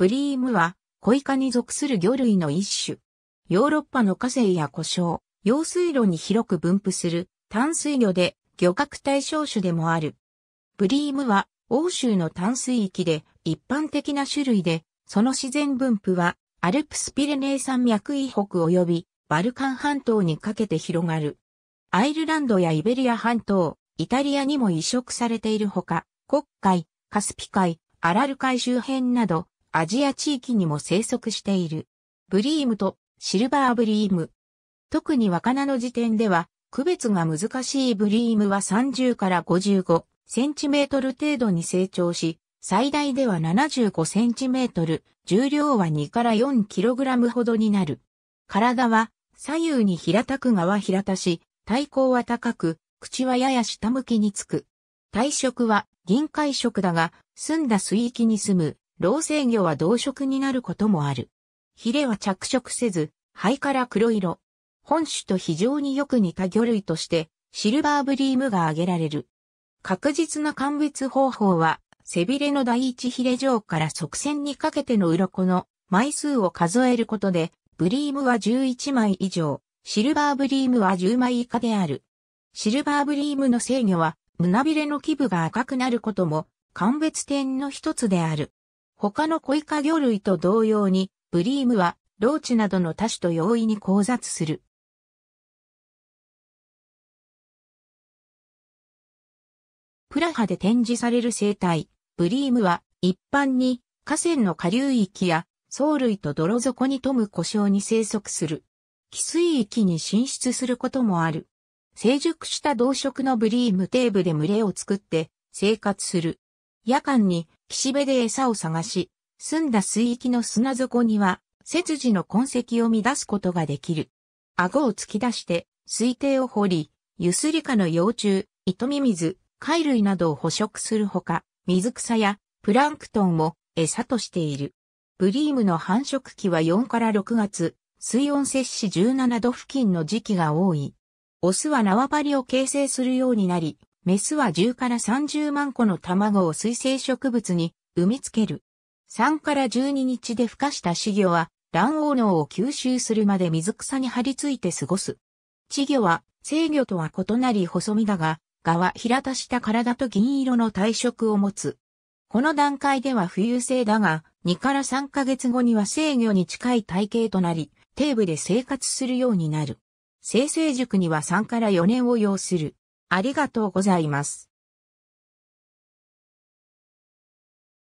ブリームは、コイカに属する魚類の一種。ヨーロッパの河川や湖沼、用水路に広く分布する淡水魚で漁獲対象種でもある。ブリームは欧州の淡水域で一般的な種類で、その自然分布はアルプスピレネー山脈以北及びバルカン半島にかけて広がる。アイルランドやイベリア半島、イタリアにも移植されているほか、黒海、カスピ海、アラル海周辺などアジア地域にも生息している。ブリームとシルバーブリーム。特に若菜の時点では、区別が難しいブリームは30から55センチメートル程度に成長し、最大では75センチメートル、重量は2から4キログラムほどになる。体は左右に平たく側平たし、体高は高く、口はやや下向きにつく。体色は銀海色だが、澄んだ水域に住む老生魚は同色になることもある。ヒレは着色せず、灰から黒色。本種と非常によく似た魚類として、シルバーブリームが挙げられる。確実な鑑別方法は、背びれの第一ヒレ上から側線にかけての鱗の枚数を数えることで、ブリームは11枚以上、シルバーブリームは10枚以下である。シルバーブリームの制御は、胸びれの基部が赤くなることも、鑑別点の一つである。他のコイカ魚類と同様に、ブリームは、ローチなどの多種と容易に交雑する。プラハで展示される生態、ブリームは、一般に、河川の下流域や、藻類と泥底に富む故障に生息する。寄水域に進出することもある。成熟した動植のブリームテーブで群れを作って生活する。夜間に岸辺で餌を探し、澄んだ水域の砂底には、切字の痕跡を乱すことができる。顎を突き出して、水底を掘り、ユスリカの幼虫、糸ミミズ、貝類などを捕食するほか、水草やプランクトンも餌としている。ブリームの繁殖期は4から6月、水温摂氏17度付近の時期が多い。オスは縄張りを形成するようになり、メスは10から30万個の卵を水生植物に産みつける。3から12日で孵化した稚魚は卵黄脳を吸収するまで水草に張り付いて過ごす。稚魚は生魚とは異なり細身だが、蛾は平たした体と銀色の体色を持つ。この段階では浮遊性だが、2から3ヶ月後には生魚に近い体型となり、底部で生活するようになる。生成塾には3から4年を要する。ありがとうございます。